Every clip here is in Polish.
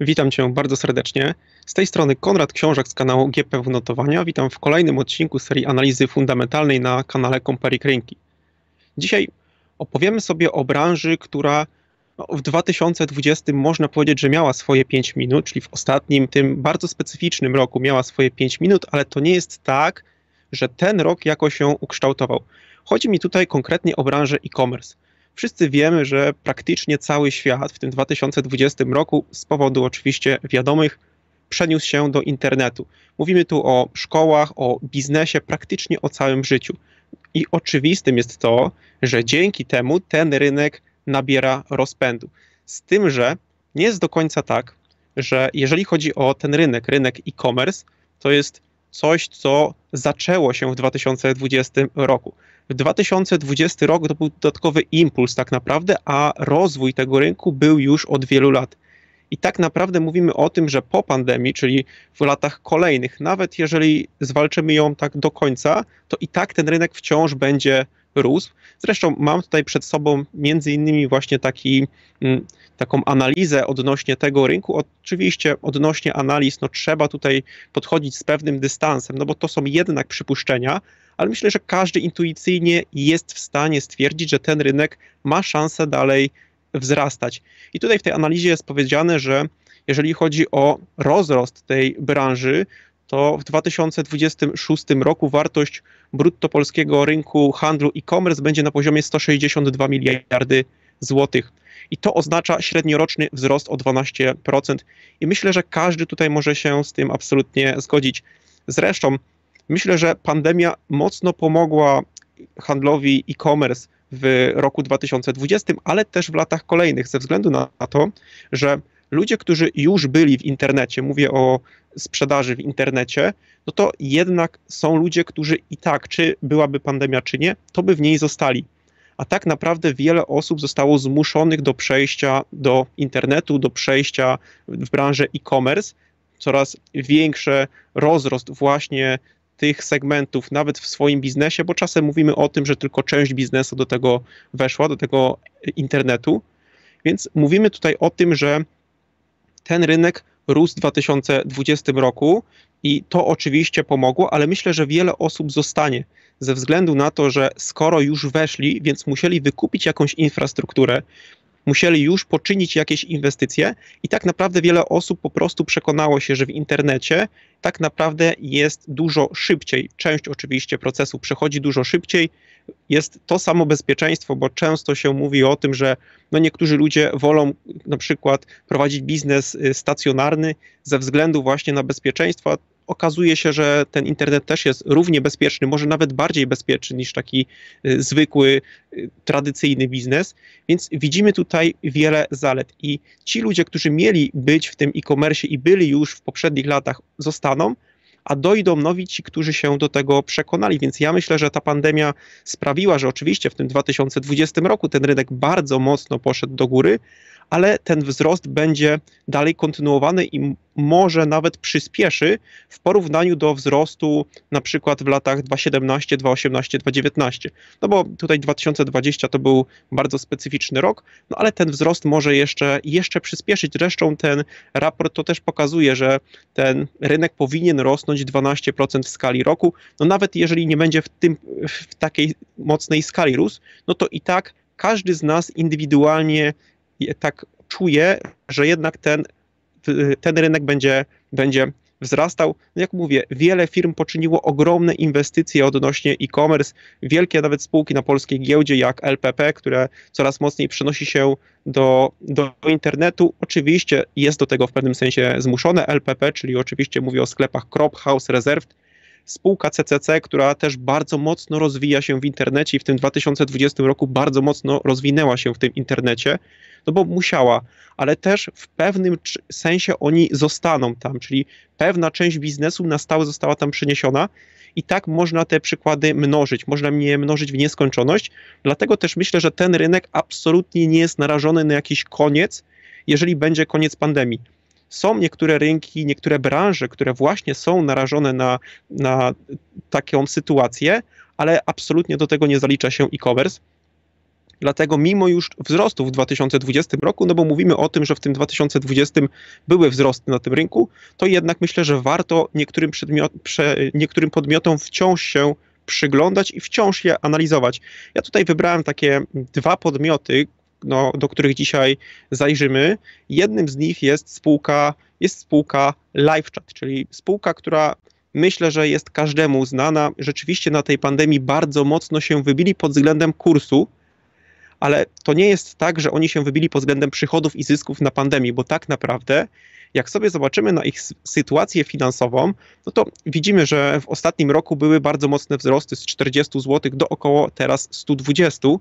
Witam Cię bardzo serdecznie. Z tej strony Konrad Książek z kanału GPW Notowania. Witam w kolejnym odcinku serii analizy fundamentalnej na kanale Compari Krynki. Dzisiaj opowiemy sobie o branży, która w 2020 można powiedzieć, że miała swoje 5 minut, czyli w ostatnim, tym bardzo specyficznym roku miała swoje 5 minut, ale to nie jest tak, że ten rok jakoś się ukształtował. Chodzi mi tutaj konkretnie o branżę e-commerce. Wszyscy wiemy, że praktycznie cały świat w tym 2020 roku z powodu oczywiście wiadomych przeniósł się do internetu. Mówimy tu o szkołach, o biznesie, praktycznie o całym życiu. I oczywistym jest to, że dzięki temu ten rynek nabiera rozpędu. Z tym, że nie jest do końca tak, że jeżeli chodzi o ten rynek, rynek e-commerce, to jest coś, co zaczęło się w 2020 roku. 2020 rok to był dodatkowy impuls tak naprawdę, a rozwój tego rynku był już od wielu lat. I tak naprawdę mówimy o tym, że po pandemii, czyli w latach kolejnych, nawet jeżeli zwalczymy ją tak do końca, to i tak ten rynek wciąż będzie rósł. Zresztą mam tutaj przed sobą między innymi właśnie taki mm, taką analizę odnośnie tego rynku. Oczywiście odnośnie analiz no, trzeba tutaj podchodzić z pewnym dystansem, no bo to są jednak przypuszczenia, ale myślę, że każdy intuicyjnie jest w stanie stwierdzić, że ten rynek ma szansę dalej wzrastać. I tutaj w tej analizie jest powiedziane, że jeżeli chodzi o rozrost tej branży, to w 2026 roku wartość brutto polskiego rynku handlu e-commerce będzie na poziomie 162 miliardy złotych I to oznacza średnioroczny wzrost o 12%. I myślę, że każdy tutaj może się z tym absolutnie zgodzić. Zresztą myślę, że pandemia mocno pomogła handlowi e-commerce w roku 2020, ale też w latach kolejnych, ze względu na to, że ludzie, którzy już byli w internecie, mówię o sprzedaży w internecie, no to jednak są ludzie, którzy i tak, czy byłaby pandemia, czy nie, to by w niej zostali a tak naprawdę wiele osób zostało zmuszonych do przejścia do internetu, do przejścia w branżę e-commerce. Coraz większy rozrost właśnie tych segmentów, nawet w swoim biznesie, bo czasem mówimy o tym, że tylko część biznesu do tego weszła, do tego internetu. Więc mówimy tutaj o tym, że ten rynek rósł w 2020 roku i to oczywiście pomogło, ale myślę, że wiele osób zostanie ze względu na to, że skoro już weszli, więc musieli wykupić jakąś infrastrukturę, musieli już poczynić jakieś inwestycje i tak naprawdę wiele osób po prostu przekonało się, że w internecie tak naprawdę jest dużo szybciej. Część oczywiście procesu przechodzi dużo szybciej. Jest to samo bezpieczeństwo, bo często się mówi o tym, że no niektórzy ludzie wolą na przykład prowadzić biznes y, stacjonarny ze względu właśnie na bezpieczeństwo, okazuje się, że ten internet też jest równie bezpieczny, może nawet bardziej bezpieczny niż taki y, zwykły, y, tradycyjny biznes. Więc widzimy tutaj wiele zalet i ci ludzie, którzy mieli być w tym e-commerce i byli już w poprzednich latach, zostaną a dojdą nowi ci, którzy się do tego przekonali. Więc ja myślę, że ta pandemia sprawiła, że oczywiście w tym 2020 roku ten rynek bardzo mocno poszedł do góry, ale ten wzrost będzie dalej kontynuowany i może nawet przyspieszy w porównaniu do wzrostu na przykład w latach 2017, 2018, 2019. No bo tutaj 2020 to był bardzo specyficzny rok, no ale ten wzrost może jeszcze, jeszcze przyspieszyć. Zresztą ten raport to też pokazuje, że ten rynek powinien rosnąć 12% w skali roku. No nawet jeżeli nie będzie w, tym, w takiej mocnej skali rósł, no to i tak każdy z nas indywidualnie tak czuję, że jednak ten, ten rynek będzie, będzie wzrastał. No jak mówię, wiele firm poczyniło ogromne inwestycje odnośnie e-commerce. Wielkie nawet spółki na polskiej giełdzie, jak LPP, które coraz mocniej przenosi się do, do internetu. Oczywiście jest do tego w pewnym sensie zmuszone LPP, czyli oczywiście mówię o sklepach Crop House Reserved, spółka CCC, która też bardzo mocno rozwija się w internecie i w tym 2020 roku bardzo mocno rozwinęła się w tym internecie, no bo musiała, ale też w pewnym sensie oni zostaną tam, czyli pewna część biznesu na stałe została tam przeniesiona i tak można te przykłady mnożyć, można je mnożyć w nieskończoność, dlatego też myślę, że ten rynek absolutnie nie jest narażony na jakiś koniec, jeżeli będzie koniec pandemii są niektóre rynki, niektóre branże, które właśnie są narażone na, na taką sytuację, ale absolutnie do tego nie zalicza się e-commerce. Dlatego mimo już wzrostu w 2020 roku, no bo mówimy o tym, że w tym 2020 były wzrosty na tym rynku, to jednak myślę, że warto niektórym, przedmiot, prze, niektórym podmiotom wciąż się przyglądać i wciąż je analizować. Ja tutaj wybrałem takie dwa podmioty, no, do których dzisiaj zajrzymy. Jednym z nich jest spółka, jest spółka LiveChat, czyli spółka, która myślę, że jest każdemu znana. Rzeczywiście na tej pandemii bardzo mocno się wybili pod względem kursu, ale to nie jest tak, że oni się wybili pod względem przychodów i zysków na pandemii, bo tak naprawdę, jak sobie zobaczymy na ich sytuację finansową, no to widzimy, że w ostatnim roku były bardzo mocne wzrosty z 40 zł do około teraz 120 zł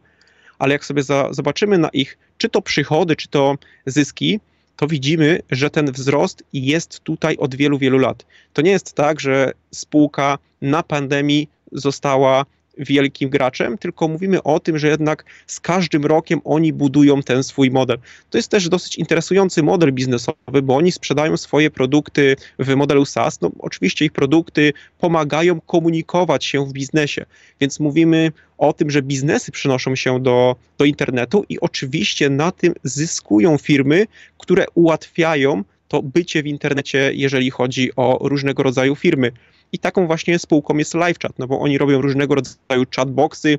ale jak sobie za, zobaczymy na ich, czy to przychody, czy to zyski, to widzimy, że ten wzrost jest tutaj od wielu, wielu lat. To nie jest tak, że spółka na pandemii została wielkim graczem, tylko mówimy o tym, że jednak z każdym rokiem oni budują ten swój model. To jest też dosyć interesujący model biznesowy, bo oni sprzedają swoje produkty w modelu SaaS. No, oczywiście ich produkty pomagają komunikować się w biznesie, więc mówimy o tym, że biznesy przynoszą się do, do internetu i oczywiście na tym zyskują firmy, które ułatwiają to bycie w internecie, jeżeli chodzi o różnego rodzaju firmy. I taką właśnie spółką jest LiveChat, no bo oni robią różnego rodzaju chatboxy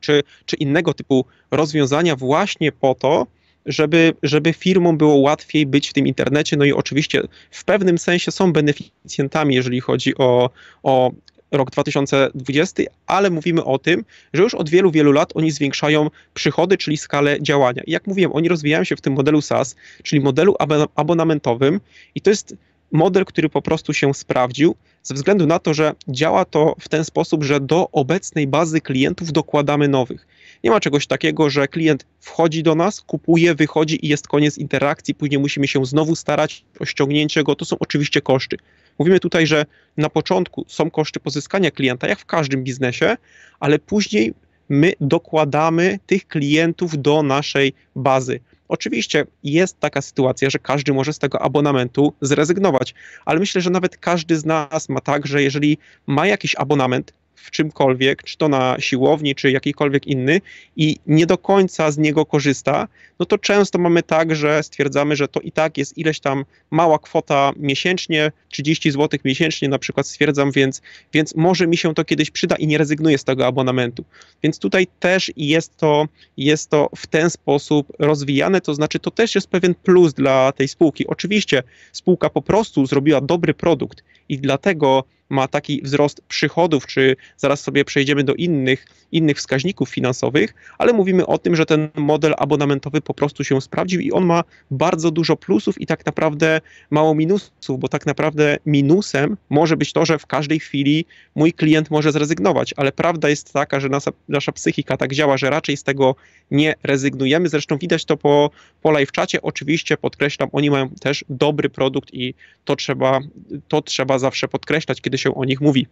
czy, czy innego typu rozwiązania właśnie po to, żeby, żeby firmom było łatwiej być w tym internecie. No i oczywiście w pewnym sensie są beneficjentami, jeżeli chodzi o, o rok 2020, ale mówimy o tym, że już od wielu, wielu lat oni zwiększają przychody, czyli skalę działania. I jak mówiłem, oni rozwijają się w tym modelu SaaS, czyli modelu abonamentowym i to jest model, który po prostu się sprawdził, ze względu na to, że działa to w ten sposób, że do obecnej bazy klientów dokładamy nowych. Nie ma czegoś takiego, że klient wchodzi do nas, kupuje, wychodzi i jest koniec interakcji, później musimy się znowu starać o ściągnięcie go. To są oczywiście koszty. Mówimy tutaj, że na początku są koszty pozyskania klienta, jak w każdym biznesie, ale później my dokładamy tych klientów do naszej bazy. Oczywiście jest taka sytuacja, że każdy może z tego abonamentu zrezygnować, ale myślę, że nawet każdy z nas ma tak, że jeżeli ma jakiś abonament, w czymkolwiek, czy to na siłowni, czy jakikolwiek inny i nie do końca z niego korzysta, no to często mamy tak, że stwierdzamy, że to i tak jest ileś tam mała kwota miesięcznie, 30 zł miesięcznie na przykład stwierdzam, więc, więc może mi się to kiedyś przyda i nie rezygnuję z tego abonamentu. Więc tutaj też jest to, jest to w ten sposób rozwijane, to znaczy to też jest pewien plus dla tej spółki. Oczywiście spółka po prostu zrobiła dobry produkt i dlatego ma taki wzrost przychodów, czy zaraz sobie przejdziemy do innych, innych wskaźników finansowych, ale mówimy o tym, że ten model abonamentowy po prostu się sprawdził i on ma bardzo dużo plusów i tak naprawdę mało minusów, bo tak naprawdę minusem może być to, że w każdej chwili mój klient może zrezygnować, ale prawda jest taka, że nasza, nasza psychika tak działa, że raczej z tego nie rezygnujemy. Zresztą widać to po, po live czacie. Oczywiście podkreślam, oni mają też dobry produkt i to trzeba, to trzeba zawsze podkreślać, kiedy się o nich mówi.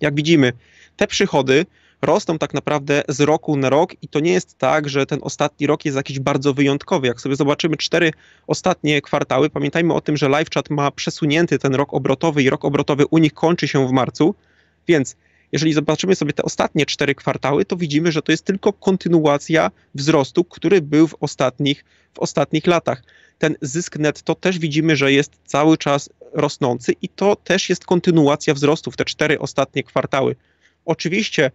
Jak widzimy, te przychody rosną tak naprawdę z roku na rok i to nie jest tak, że ten ostatni rok jest jakiś bardzo wyjątkowy. Jak sobie zobaczymy cztery ostatnie kwartały, pamiętajmy o tym, że LiveChat ma przesunięty ten rok obrotowy i rok obrotowy u nich kończy się w marcu, więc jeżeli zobaczymy sobie te ostatnie cztery kwartały, to widzimy, że to jest tylko kontynuacja wzrostu, który był w ostatnich, w ostatnich latach ten zysk netto też widzimy, że jest cały czas rosnący i to też jest kontynuacja wzrostów, te cztery ostatnie kwartały. Oczywiście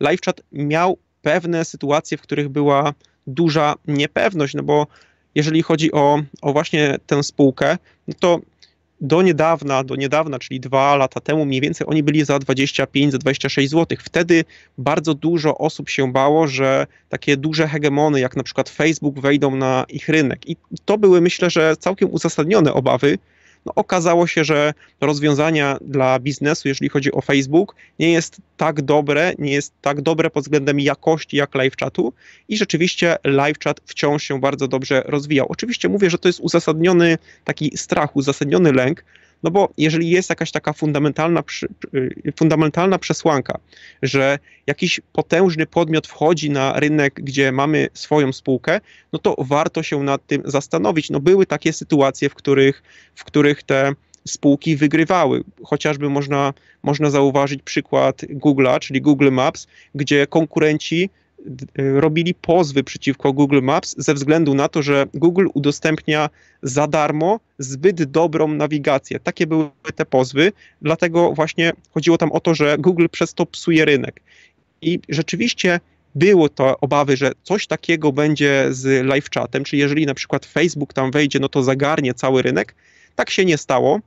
LiveChat miał pewne sytuacje, w których była duża niepewność, no bo jeżeli chodzi o, o właśnie tę spółkę, no to do niedawna, do niedawna, czyli dwa lata temu mniej więcej, oni byli za 25, za 26 zł. Wtedy bardzo dużo osób się bało, że takie duże hegemony, jak na przykład Facebook, wejdą na ich rynek. I to były, myślę, że całkiem uzasadnione obawy, no, okazało się, że rozwiązania dla biznesu, jeżeli chodzi o Facebook, nie jest tak dobre, nie jest tak dobre pod względem jakości jak live chatu i rzeczywiście live chat wciąż się bardzo dobrze rozwijał. Oczywiście mówię, że to jest uzasadniony taki strach, uzasadniony lęk, no bo jeżeli jest jakaś taka fundamentalna, y, fundamentalna przesłanka, że jakiś potężny podmiot wchodzi na rynek, gdzie mamy swoją spółkę, no to warto się nad tym zastanowić. No były takie sytuacje, w których, w których te spółki wygrywały. Chociażby można, można zauważyć przykład Google'a, czyli Google Maps, gdzie konkurenci Y, robili pozwy przeciwko Google Maps ze względu na to, że Google udostępnia za darmo zbyt dobrą nawigację. Takie były te pozwy, dlatego właśnie chodziło tam o to, że Google przez to psuje rynek. I rzeczywiście było to obawy, że coś takiego będzie z live chatem, czyli jeżeli na przykład Facebook tam wejdzie, no to zagarnie cały rynek. Tak się nie stało.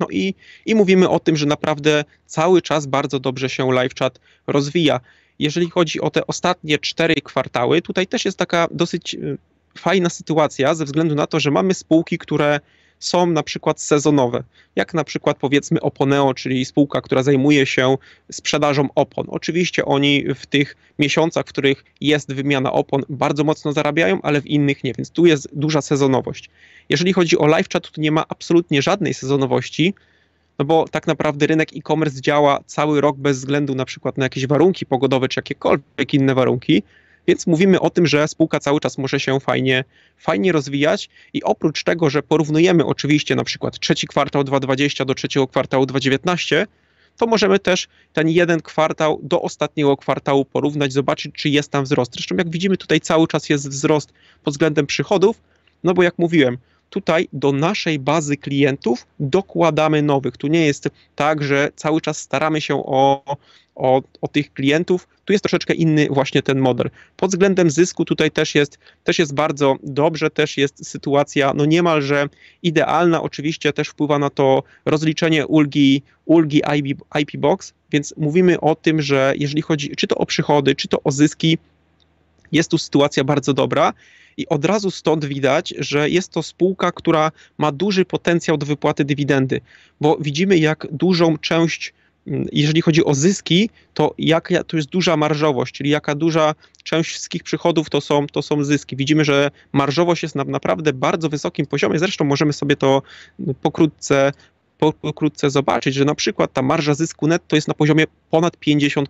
No i, i mówimy o tym, że naprawdę cały czas bardzo dobrze się live chat rozwija. Jeżeli chodzi o te ostatnie cztery kwartały, tutaj też jest taka dosyć y, fajna sytuacja ze względu na to, że mamy spółki, które są na przykład sezonowe, jak na przykład powiedzmy Oponeo, czyli spółka, która zajmuje się sprzedażą opon. Oczywiście oni w tych miesiącach, w których jest wymiana opon, bardzo mocno zarabiają, ale w innych nie, więc tu jest duża sezonowość. Jeżeli chodzi o live chat, tu nie ma absolutnie żadnej sezonowości, no bo tak naprawdę rynek e-commerce działa cały rok bez względu na przykład na jakieś warunki pogodowe czy jakiekolwiek inne warunki, więc mówimy o tym, że spółka cały czas może się fajnie, fajnie rozwijać i oprócz tego, że porównujemy oczywiście na przykład trzeci kwartał 2020 do trzeciego kwartału 2019, to możemy też ten jeden kwartał do ostatniego kwartału porównać, zobaczyć, czy jest tam wzrost. Zresztą jak widzimy tutaj cały czas jest wzrost pod względem przychodów, no bo jak mówiłem, tutaj do naszej bazy klientów dokładamy nowych. Tu nie jest tak, że cały czas staramy się o, o, o, tych klientów. Tu jest troszeczkę inny właśnie ten model. Pod względem zysku tutaj też jest, też jest bardzo dobrze, też jest sytuacja no niemalże idealna. Oczywiście też wpływa na to rozliczenie ulgi, ulgi IP, IP Box, więc mówimy o tym, że jeżeli chodzi czy to o przychody, czy to o zyski, jest tu sytuacja bardzo dobra i od razu stąd widać, że jest to spółka, która ma duży potencjał do wypłaty dywidendy, bo widzimy jak dużą część mm, jeżeli chodzi o zyski, to jak to jest duża marżowość, czyli jaka duża część wszystkich przychodów to są, to są zyski. Widzimy, że marżowość jest na naprawdę bardzo wysokim poziomie. Zresztą możemy sobie to mm, pokrótce, pokrótce zobaczyć, że na przykład ta marża zysku netto jest na poziomie ponad 50%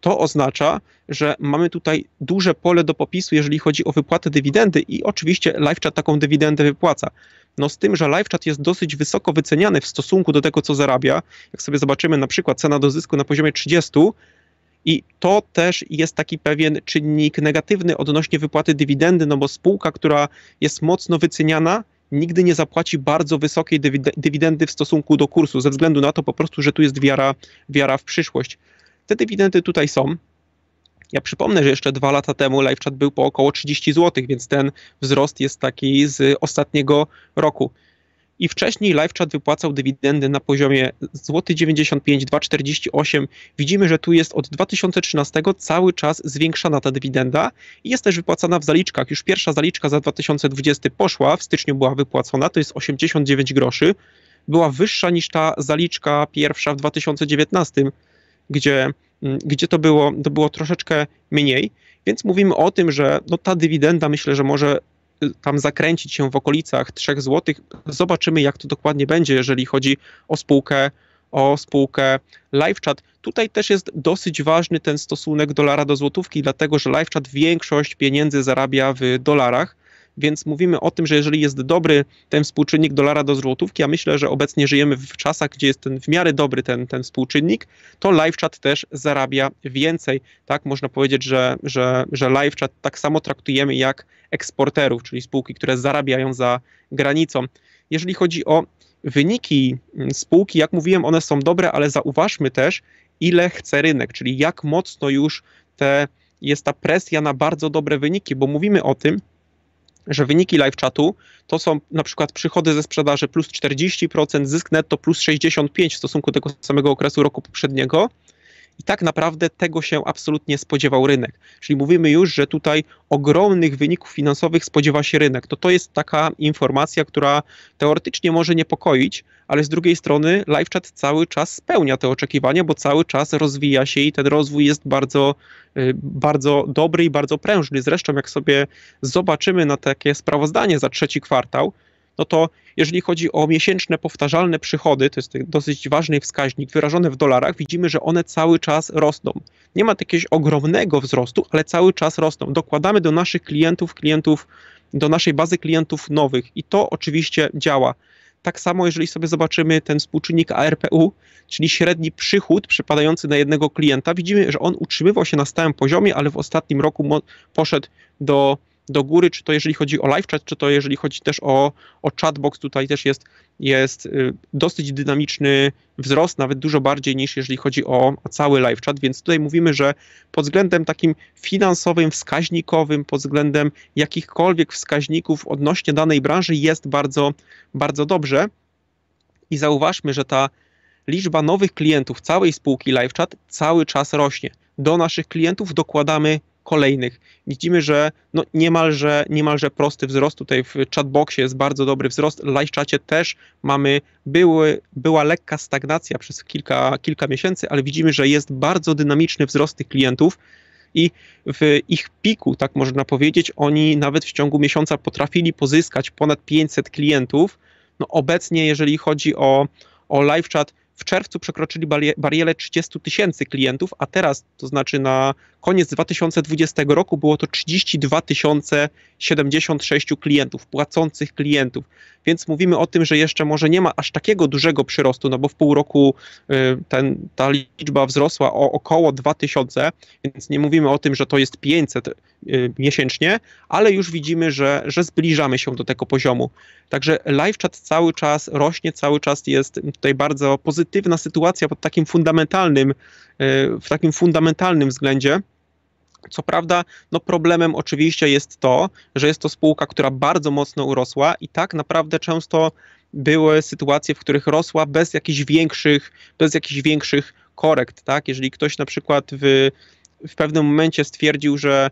to oznacza, że mamy tutaj duże pole do popisu, jeżeli chodzi o wypłatę dywidendy i oczywiście LiveChat taką dywidendę wypłaca. No z tym, że LiveChat jest dosyć wysoko wyceniany w stosunku do tego, co zarabia, jak sobie zobaczymy na przykład cena do zysku na poziomie 30, i to też jest taki pewien czynnik negatywny odnośnie wypłaty dywidendy, no bo spółka, która jest mocno wyceniana, nigdy nie zapłaci bardzo wysokiej dywidendy w stosunku do kursu, ze względu na to po prostu, że tu jest wiara, wiara w przyszłość. Te dywidendy tutaj są. Ja przypomnę, że jeszcze dwa lata temu chat był po około 30 zł, więc ten wzrost jest taki z ostatniego roku. I wcześniej chat wypłacał dywidendy na poziomie złoty 95, 2,48. Widzimy, że tu jest od 2013 cały czas zwiększana ta dywidenda i jest też wypłacana w zaliczkach. Już pierwsza zaliczka za 2020 poszła, w styczniu była wypłacona, to jest 89 groszy. Była wyższa niż ta zaliczka pierwsza w 2019 gdzie, mm, gdzie to, było, to było troszeczkę mniej, więc mówimy o tym, że no, ta dywidenda myślę, że może y, tam zakręcić się w okolicach 3 zł. Zobaczymy, jak to dokładnie będzie, jeżeli chodzi o spółkę, o spółkę LiveChat. Tutaj też jest dosyć ważny ten stosunek dolara do złotówki, dlatego że LiveChat większość pieniędzy zarabia w dolarach, więc mówimy o tym, że jeżeli jest dobry ten współczynnik dolara do złotówki, a myślę, że obecnie żyjemy w czasach, gdzie jest ten w miarę dobry ten, ten współczynnik, to live chat też zarabia więcej. Tak, można powiedzieć, że, że, że live chat tak samo traktujemy jak eksporterów, czyli spółki, które zarabiają za granicą. Jeżeli chodzi o wyniki mm, spółki, jak mówiłem, one są dobre, ale zauważmy też, ile chce rynek, czyli jak mocno już te, jest ta presja na bardzo dobre wyniki, bo mówimy o tym, że wyniki live chatu to są na przykład przychody ze sprzedaży plus 40%, zysk netto plus 65% w stosunku do tego samego okresu roku poprzedniego, i tak naprawdę tego się absolutnie spodziewał rynek. Czyli mówimy już, że tutaj ogromnych wyników finansowych spodziewa się rynek. To to jest taka informacja, która teoretycznie może niepokoić, ale z drugiej strony LiveChat cały czas spełnia te oczekiwania, bo cały czas rozwija się i ten rozwój jest bardzo, y, bardzo dobry i bardzo prężny. Zresztą jak sobie zobaczymy na takie sprawozdanie za trzeci kwartał, no to jeżeli chodzi o miesięczne powtarzalne przychody, to jest dosyć ważny wskaźnik, wyrażony w dolarach, widzimy, że one cały czas rosną. Nie ma jakiegoś ogromnego wzrostu, ale cały czas rosną. Dokładamy do naszych klientów, klientów, do naszej bazy klientów nowych i to oczywiście działa. Tak samo, jeżeli sobie zobaczymy ten współczynnik ARPU, czyli średni przychód przypadający na jednego klienta, widzimy, że on utrzymywał się na stałym poziomie, ale w ostatnim roku poszedł do do góry, czy to jeżeli chodzi o live chat, czy to jeżeli chodzi też o, o chatbox, tutaj też jest, jest y, dosyć dynamiczny wzrost, nawet dużo bardziej niż jeżeli chodzi o cały live chat, więc tutaj mówimy, że pod względem takim finansowym, wskaźnikowym, pod względem jakichkolwiek wskaźników odnośnie danej branży jest bardzo, bardzo dobrze i zauważmy, że ta liczba nowych klientów całej spółki LiveChat cały czas rośnie. Do naszych klientów dokładamy kolejnych. Widzimy, że no niemalże, niemalże prosty wzrost. Tutaj w chatboxie jest bardzo dobry wzrost. W live też mamy, były, była lekka stagnacja przez kilka, kilka miesięcy, ale widzimy, że jest bardzo dynamiczny wzrost tych klientów i w ich piku, tak można powiedzieć, oni nawet w ciągu miesiąca potrafili pozyskać ponad 500 klientów. No obecnie, jeżeli chodzi o, o live chat, w czerwcu przekroczyli barierę 30 tysięcy klientów, a teraz, to znaczy na koniec 2020 roku było to 32 076 klientów, płacących klientów, więc mówimy o tym, że jeszcze może nie ma aż takiego dużego przyrostu, no bo w pół roku y, ten, ta liczba wzrosła o około 2000, więc nie mówimy o tym, że to jest 500 y, miesięcznie, ale już widzimy, że, że zbliżamy się do tego poziomu. Także live chat cały czas rośnie, cały czas jest tutaj bardzo pozytywna sytuacja pod takim fundamentalnym, y, w takim fundamentalnym względzie. Co prawda, no problemem oczywiście jest to, że jest to spółka, która bardzo mocno urosła i tak naprawdę często były sytuacje, w których rosła bez jakichś większych, bez jakichś większych korekt, tak? Jeżeli ktoś na przykład w, w pewnym momencie stwierdził, że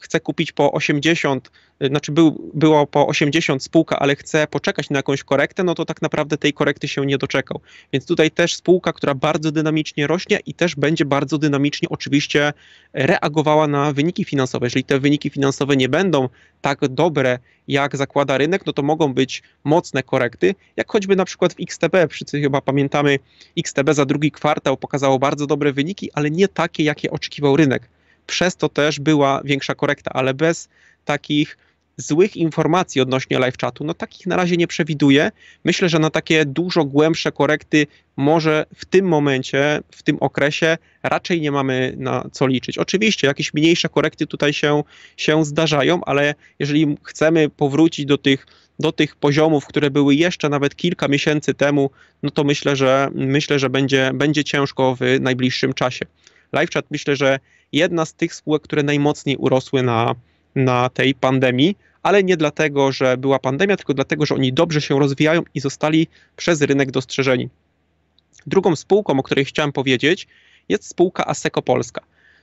chce kupić po 80, y, znaczy był, było po 80 spółka, ale chce poczekać na jakąś korektę, no to tak naprawdę tej korekty się nie doczekał. Więc tutaj też spółka, która bardzo dynamicznie rośnie i też będzie bardzo dynamicznie oczywiście reagowała na wyniki finansowe. Jeżeli te wyniki finansowe nie będą tak dobre, jak zakłada rynek, no to mogą być mocne korekty, jak choćby na przykład w XTB, wszyscy chyba pamiętamy, XTB za drugi kwartał pokazało bardzo dobre wyniki, ale nie takie, jakie oczekiwał rynek. Przez to też była większa korekta, ale bez takich złych informacji odnośnie live chatu, no takich na razie nie przewiduję. Myślę, że na takie dużo głębsze korekty może w tym momencie, w tym okresie raczej nie mamy na co liczyć. Oczywiście jakieś mniejsze korekty tutaj się, się zdarzają, ale jeżeli chcemy powrócić do tych, do tych poziomów, które były jeszcze nawet kilka miesięcy temu, no to myślę, że myślę, że będzie, będzie ciężko w najbliższym czasie. Live chat myślę, że jedna z tych spółek, które najmocniej urosły na, na tej pandemii, ale nie dlatego, że była pandemia, tylko dlatego, że oni dobrze się rozwijają i zostali przez rynek dostrzeżeni. Drugą spółką, o której chciałem powiedzieć, jest spółka Asseco Polska.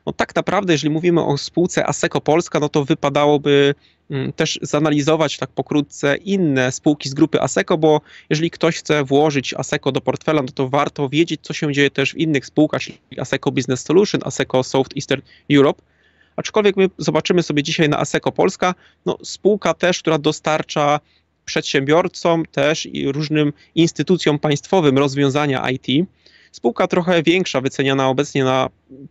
No tak naprawdę, jeżeli mówimy o spółce Aseco Polska, no to wypadałoby mm, też zanalizować tak pokrótce inne spółki z grupy Aseco, bo jeżeli ktoś chce włożyć Aseco do portfela, no to warto wiedzieć, co się dzieje też w innych spółkach, czyli Aseco Business Solution, Aseco South Eastern Europe. Aczkolwiek my zobaczymy sobie dzisiaj na Aseco Polska, no spółka też, która dostarcza przedsiębiorcom też i różnym instytucjom państwowym rozwiązania IT. Spółka trochę większa, wyceniana obecnie na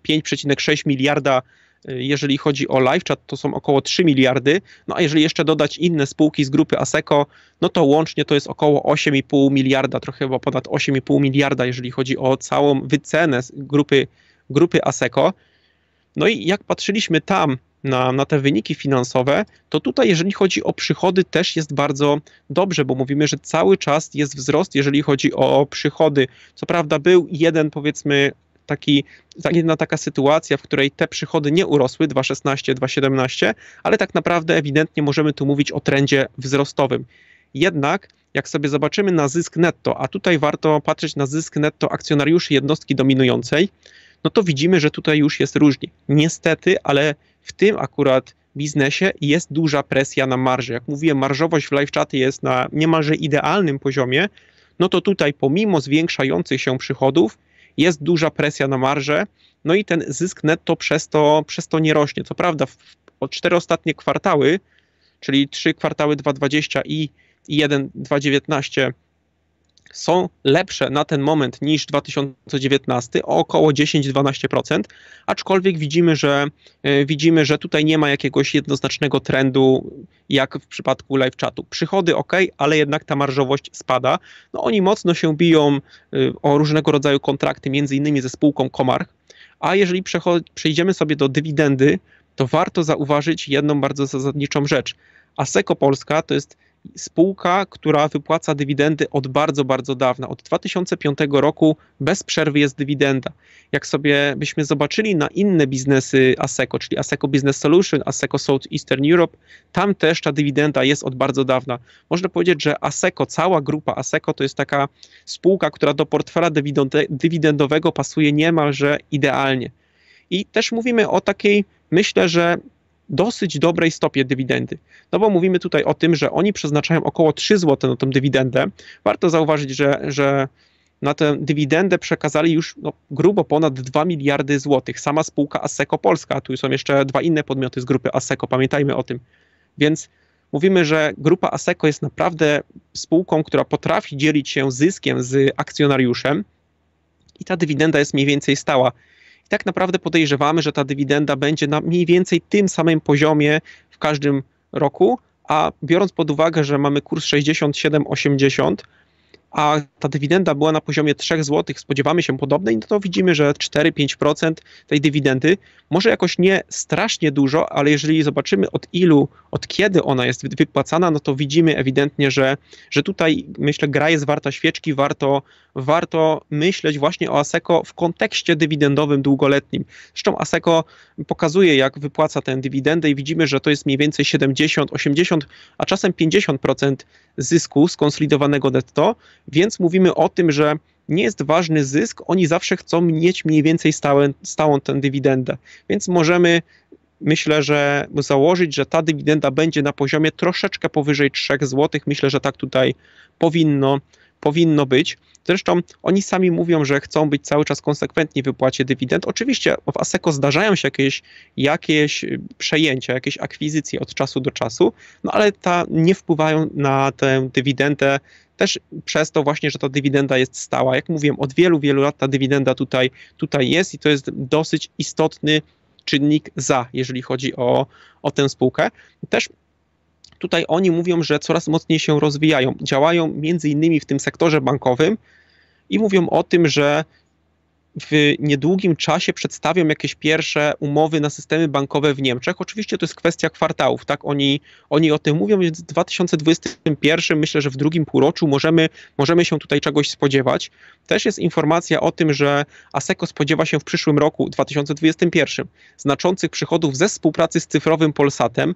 5,6 miliarda y, jeżeli chodzi o chat, to są około 3 miliardy, no a jeżeli jeszcze dodać inne spółki z grupy ASECO, no to łącznie to jest około 8,5 miliarda, trochę chyba ponad 8,5 miliarda, jeżeli chodzi o całą wycenę grupy, grupy ASECO. No i jak patrzyliśmy tam na, na te wyniki finansowe, to tutaj, jeżeli chodzi o przychody, też jest bardzo dobrze, bo mówimy, że cały czas jest wzrost, jeżeli chodzi o przychody. Co prawda, był jeden, powiedzmy, taki, jedna taka sytuacja, w której te przychody nie urosły 2,16, 2,17, ale tak naprawdę ewidentnie możemy tu mówić o trendzie wzrostowym. Jednak jak sobie zobaczymy na zysk netto, a tutaj warto patrzeć na zysk netto akcjonariuszy jednostki dominującej, no to widzimy, że tutaj już jest różnie. Niestety, ale w tym akurat biznesie jest duża presja na marżę. Jak mówiłem, marżowość w live chaty jest na niemalże idealnym poziomie, no to tutaj pomimo zwiększających się przychodów jest duża presja na marżę, no i ten zysk netto przez to, przez to nie rośnie. Co prawda w, o cztery ostatnie kwartały, czyli trzy kwartały 2,20 i 1,219 są lepsze na ten moment niż 2019 o około 10-12%, aczkolwiek widzimy, że e, widzimy, że tutaj nie ma jakiegoś jednoznacznego trendu jak w przypadku live chatu. Przychody ok, ale jednak ta marżowość spada. No oni mocno się biją e, o różnego rodzaju kontrakty, między innymi ze spółką Komarch, a jeżeli przejdziemy sobie do dywidendy, to warto zauważyć jedną bardzo zasadniczą rzecz. Asseco Polska to jest spółka, która wypłaca dywidendy od bardzo, bardzo dawna. Od 2005 roku bez przerwy jest dywidenda. Jak sobie byśmy zobaczyli na inne biznesy ASECO, czyli ASECO Business Solution, ASECO South Eastern Europe, tam też ta dywidenda jest od bardzo dawna. Można powiedzieć, że ASECO, cała grupa ASECO to jest taka spółka, która do portfela dywidendowego pasuje niemalże idealnie. I też mówimy o takiej, myślę, że dosyć dobrej stopie dywidendy. No bo mówimy tutaj o tym, że oni przeznaczają około 3 zł na tą dywidendę. Warto zauważyć, że, że na tę dywidendę przekazali już no, grubo ponad 2 miliardy złotych. Sama spółka Asseco Polska, tu są jeszcze dwa inne podmioty z grupy Asseco, pamiętajmy o tym. Więc mówimy, że grupa Asseco jest naprawdę spółką, która potrafi dzielić się zyskiem z akcjonariuszem i ta dywidenda jest mniej więcej stała. I tak naprawdę podejrzewamy, że ta dywidenda będzie na mniej więcej tym samym poziomie w każdym roku, a biorąc pod uwagę, że mamy kurs 67,80 a ta dywidenda była na poziomie 3 zł, spodziewamy się podobnej, no to widzimy, że 4-5% tej dywidendy, może jakoś nie strasznie dużo, ale jeżeli zobaczymy od ilu, od kiedy ona jest wypłacana, no to widzimy ewidentnie, że, że tutaj myślę gra jest warta świeczki, warto, warto myśleć właśnie o ASECO w kontekście dywidendowym długoletnim. Zresztą ASECO pokazuje, jak wypłaca tę dywidendę i widzimy, że to jest mniej więcej 70, 80, a czasem 50% zysku skonsolidowanego netto, więc mówimy o tym, że nie jest ważny zysk, oni zawsze chcą mieć mniej więcej stałe, stałą tę dywidendę. Więc możemy, myślę, że założyć, że ta dywidenda będzie na poziomie troszeczkę powyżej 3 zł. Myślę, że tak tutaj powinno, powinno być. Zresztą oni sami mówią, że chcą być cały czas konsekwentni w wypłacie dywidend. Oczywiście w ASECO zdarzają się jakieś, jakieś przejęcia, jakieś akwizycje od czasu do czasu, no ale ta nie wpływają na tę dywidendę też przez to właśnie, że ta dywidenda jest stała. Jak mówiłem, od wielu, wielu lat ta dywidenda tutaj, tutaj jest i to jest dosyć istotny czynnik za, jeżeli chodzi o, o tę spółkę. Też tutaj oni mówią, że coraz mocniej się rozwijają. Działają między innymi w tym sektorze bankowym i mówią o tym, że w niedługim czasie przedstawią jakieś pierwsze umowy na systemy bankowe w Niemczech. Oczywiście to jest kwestia kwartałów, tak? Oni, oni o tym mówią, więc w 2021 myślę, że w drugim półroczu możemy, możemy się tutaj czegoś spodziewać. Też jest informacja o tym, że ASECO spodziewa się w przyszłym roku, 2021, znaczących przychodów ze współpracy z cyfrowym Polsatem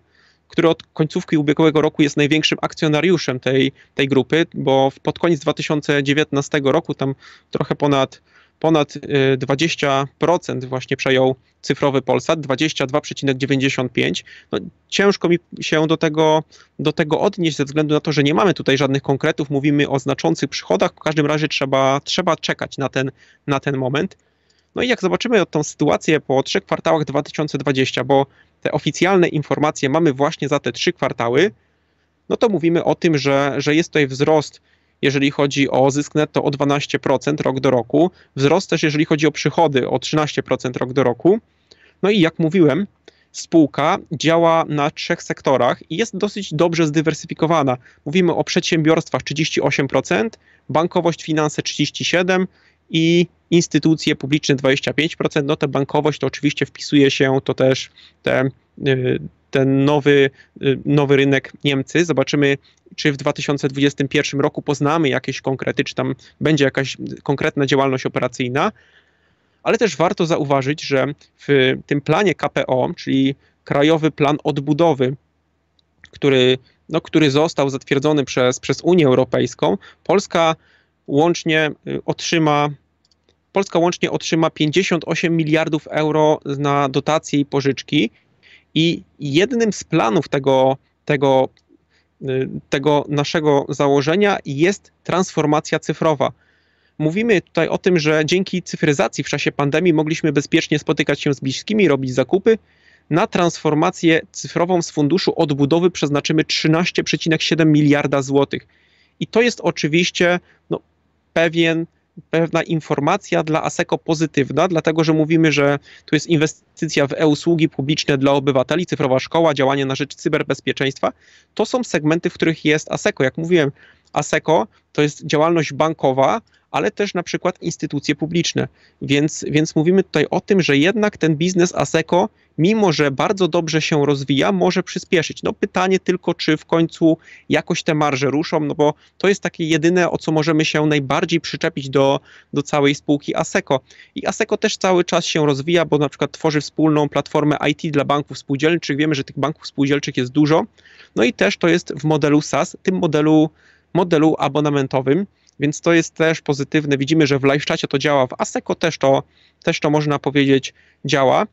który od końcówki ubiegłego roku jest największym akcjonariuszem tej, tej grupy, bo pod koniec 2019 roku tam trochę ponad ponad 20% y, właśnie przejął cyfrowy Polsat, 22,95. No, ciężko mi się do tego, do tego odnieść ze względu na to, że nie mamy tutaj żadnych konkretów, mówimy o znaczących przychodach, w każdym razie trzeba, trzeba czekać na ten, na ten moment. No i jak zobaczymy tą sytuację po trzech kwartałach 2020, bo te oficjalne informacje mamy właśnie za te trzy kwartały, no to mówimy o tym, że, że jest tutaj wzrost jeżeli chodzi o zysk netto o 12% rok do roku, wzrost też jeżeli chodzi o przychody o 13% rok do roku. No i jak mówiłem, spółka działa na trzech sektorach i jest dosyć dobrze zdywersyfikowana. Mówimy o przedsiębiorstwach 38%, bankowość, finanse 37% i instytucje publiczne 25%. No tę bankowość to oczywiście wpisuje się to też te y, ten nowy, y, nowy rynek Niemcy. Zobaczymy, czy w 2021 roku poznamy jakieś konkrety, czy tam będzie jakaś konkretna działalność operacyjna. Ale też warto zauważyć, że w tym planie KPO, czyli Krajowy Plan Odbudowy, który, no, który został zatwierdzony przez, przez Unię Europejską, Polska łącznie y, otrzyma Polska łącznie otrzyma 58 miliardów euro na dotacje i pożyczki i jednym z planów tego, tego, y, tego naszego założenia jest transformacja cyfrowa. Mówimy tutaj o tym, że dzięki cyfryzacji w czasie pandemii mogliśmy bezpiecznie spotykać się z bliskimi, robić zakupy. Na transformację cyfrową z funduszu odbudowy przeznaczymy 13,7 miliarda złotych. I to jest oczywiście no, pewien, pewna informacja dla ASECO pozytywna, dlatego że mówimy, że tu jest inwestycja w e-usługi publiczne dla obywateli, cyfrowa szkoła, działanie na rzecz cyberbezpieczeństwa. To są segmenty, w których jest ASECO. Jak mówiłem, ASECO to jest działalność bankowa, ale też na przykład instytucje publiczne. Więc, więc mówimy tutaj o tym, że jednak ten biznes ASECO, mimo że bardzo dobrze się rozwija, może przyspieszyć. No pytanie tylko, czy w końcu jakoś te marże ruszą, no bo to jest takie jedyne, o co możemy się najbardziej przyczepić do, do całej spółki ASECO. I ASECO też cały czas się rozwija, bo na przykład tworzy wspólną platformę IT dla banków spółdzielczych. Wiemy, że tych banków spółdzielczych jest dużo. No i też to jest w modelu SaaS, tym modelu modelu abonamentowym więc to jest też pozytywne. Widzimy, że w LiveChacie to działa, w ASECO też to, też to można powiedzieć działa.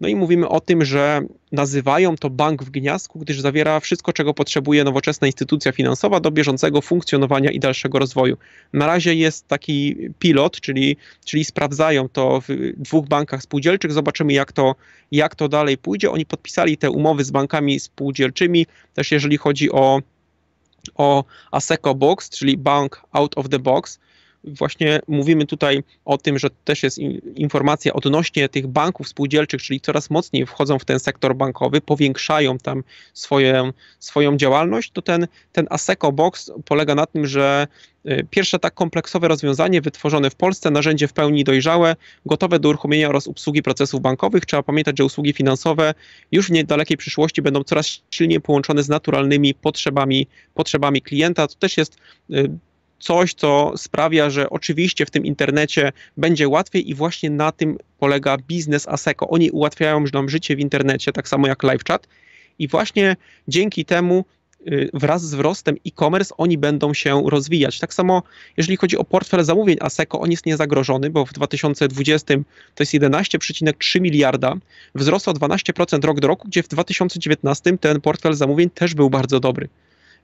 No i mówimy o tym, że nazywają to bank w gniazdku, gdyż zawiera wszystko, czego potrzebuje nowoczesna instytucja finansowa do bieżącego funkcjonowania i dalszego rozwoju. Na razie jest taki pilot, czyli, czyli sprawdzają to w dwóch bankach spółdzielczych. Zobaczymy, jak to, jak to dalej pójdzie. Oni podpisali te umowy z bankami spółdzielczymi, też jeżeli chodzi o o Asseco Box, czyli Bank Out of the Box, właśnie mówimy tutaj o tym, że też jest informacja odnośnie tych banków spółdzielczych, czyli coraz mocniej wchodzą w ten sektor bankowy, powiększają tam swoje, swoją działalność, to ten, ten ASECO Box polega na tym, że y, pierwsze tak kompleksowe rozwiązanie wytworzone w Polsce, narzędzie w pełni dojrzałe, gotowe do uruchomienia oraz obsługi procesów bankowych. Trzeba pamiętać, że usługi finansowe już w niedalekiej przyszłości będą coraz silniej połączone z naturalnymi potrzebami, potrzebami klienta. To też jest y, coś, co sprawia, że oczywiście w tym internecie będzie łatwiej i właśnie na tym polega biznes Aseco. Oni ułatwiają nam życie w internecie, tak samo jak live chat i właśnie dzięki temu y, wraz z wzrostem e-commerce oni będą się rozwijać. Tak samo jeżeli chodzi o portfel zamówień ASECO, on jest niezagrożony, bo w 2020 to jest 11,3 miliarda, wzrost o 12% rok do roku, gdzie w 2019 ten portfel zamówień też był bardzo dobry.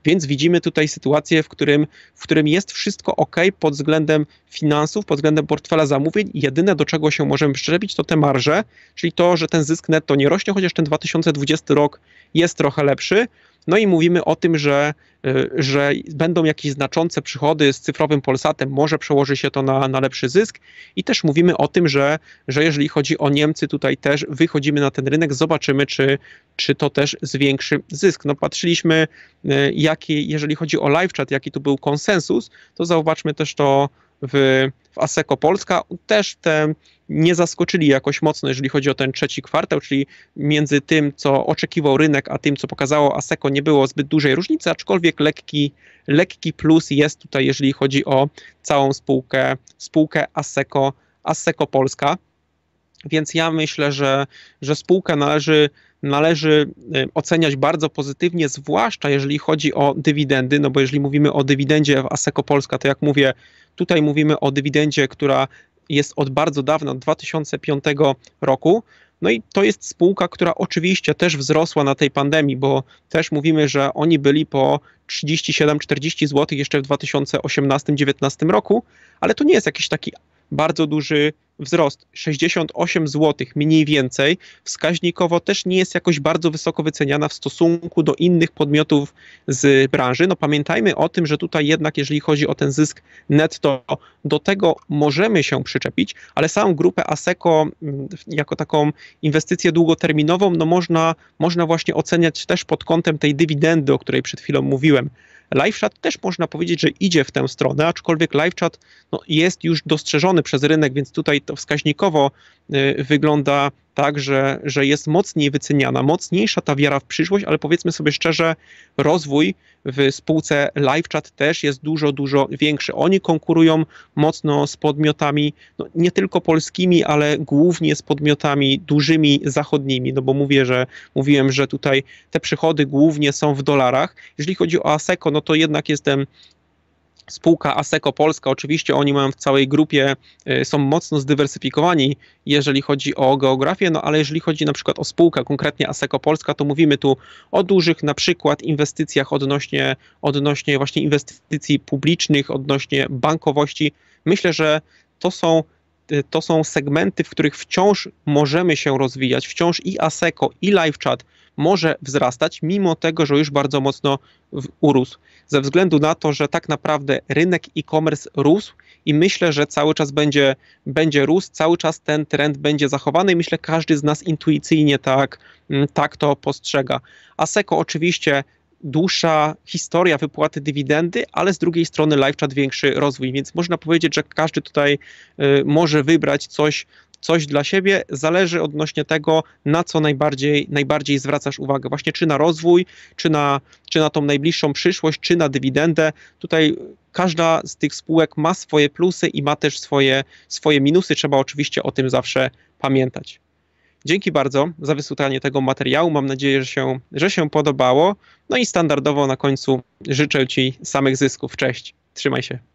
Więc widzimy tutaj sytuację, w którym, w którym jest wszystko ok pod względem finansów, pod względem portfela zamówień. Jedyne, do czego się możemy przyczepić, to te marże, czyli to, że ten zysk netto nie rośnie, chociaż ten 2020 rok jest trochę lepszy, no i mówimy o tym, że, y, że będą jakieś znaczące przychody z cyfrowym Polsatem, może przełoży się to na, na lepszy zysk i też mówimy o tym, że, że jeżeli chodzi o Niemcy, tutaj też wychodzimy na ten rynek, zobaczymy, czy, czy to też zwiększy zysk. No patrzyliśmy, y, jaki, jeżeli chodzi o live chat, jaki tu był konsensus, to zauważmy też to, w, w Polska też te nie zaskoczyli jakoś mocno, jeżeli chodzi o ten trzeci kwartał, czyli między tym, co oczekiwał rynek, a tym, co pokazało Aseco, nie było zbyt dużej różnicy, aczkolwiek lekki, lekki plus jest tutaj, jeżeli chodzi o całą spółkę, spółkę Aseco Aseco Polska. Więc ja myślę, że, że spółkę należy należy y, oceniać bardzo pozytywnie, zwłaszcza jeżeli chodzi o dywidendy, no bo jeżeli mówimy o dywidendzie w Asseco Polska, to jak mówię, tutaj mówimy o dywidendzie, która jest od bardzo dawna, od 2005 roku. No i to jest spółka, która oczywiście też wzrosła na tej pandemii, bo też mówimy, że oni byli po 37-40 zł jeszcze w 2018-2019 roku, ale to nie jest jakiś taki bardzo duży wzrost 68 zł mniej więcej, wskaźnikowo też nie jest jakoś bardzo wysoko wyceniana w stosunku do innych podmiotów z branży. No pamiętajmy o tym, że tutaj jednak jeżeli chodzi o ten zysk netto, do tego możemy się przyczepić, ale samą grupę ASECO mm, jako taką inwestycję długoterminową, no można, można właśnie oceniać też pod kątem tej dywidendy, o której przed chwilą mówiłem. LiveChat też można powiedzieć, że idzie w tę stronę, aczkolwiek LiveChat no, jest już dostrzeżony przez rynek, więc tutaj to wskaźnikowo y, wygląda tak, że, że jest mocniej wyceniana, mocniejsza ta wiara w przyszłość, ale powiedzmy sobie szczerze, rozwój w spółce LiveChat też jest dużo, dużo większy. Oni konkurują mocno z podmiotami, no nie tylko polskimi, ale głównie z podmiotami dużymi zachodnimi, no bo mówię, że mówiłem, że tutaj te przychody głównie są w dolarach. Jeżeli chodzi o ASECO, no to jednak jestem spółka ASECO Polska, oczywiście oni mają w całej grupie, y, są mocno zdywersyfikowani, jeżeli chodzi o geografię, no ale jeżeli chodzi na przykład o spółkę, konkretnie ASECO Polska, to mówimy tu o dużych na przykład inwestycjach odnośnie, odnośnie właśnie inwestycji publicznych, odnośnie bankowości. Myślę, że to są Y, to są segmenty, w których wciąż możemy się rozwijać, wciąż i ASECO, i LiveChat może wzrastać, mimo tego, że już bardzo mocno urósł, ze względu na to, że tak naprawdę rynek e-commerce rósł i myślę, że cały czas będzie, będzie rósł, cały czas ten trend będzie zachowany i myślę, każdy z nas intuicyjnie tak, mm, tak to postrzega. ASECO oczywiście dłuższa historia wypłaty dywidendy, ale z drugiej strony chat większy rozwój, więc można powiedzieć, że każdy tutaj y, może wybrać coś, coś dla siebie, zależy odnośnie tego, na co najbardziej, najbardziej zwracasz uwagę. Właśnie czy na rozwój, czy na, czy na tą najbliższą przyszłość, czy na dywidendę. Tutaj każda z tych spółek ma swoje plusy i ma też swoje, swoje minusy. Trzeba oczywiście o tym zawsze pamiętać. Dzięki bardzo za wysłuchanie tego materiału. Mam nadzieję, że się, że się podobało. No i standardowo na końcu życzę Ci samych zysków. Cześć. Trzymaj się.